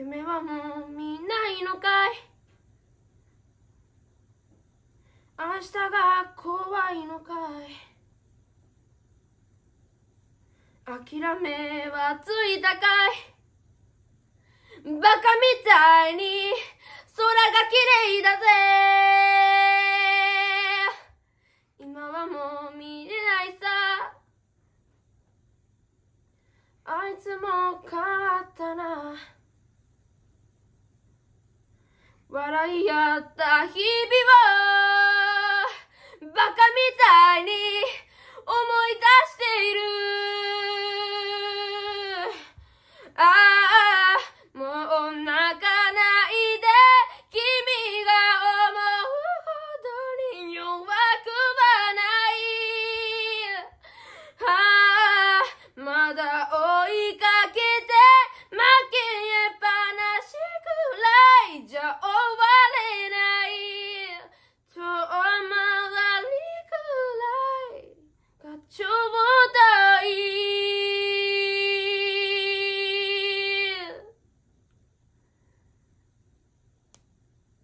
夢はもう見ないのかい明日が怖いのかい諦めはついたかいバカみたいに空が綺麗だぜ今はもう見れないさあいつも変わったな笑い合った日々はバカみたい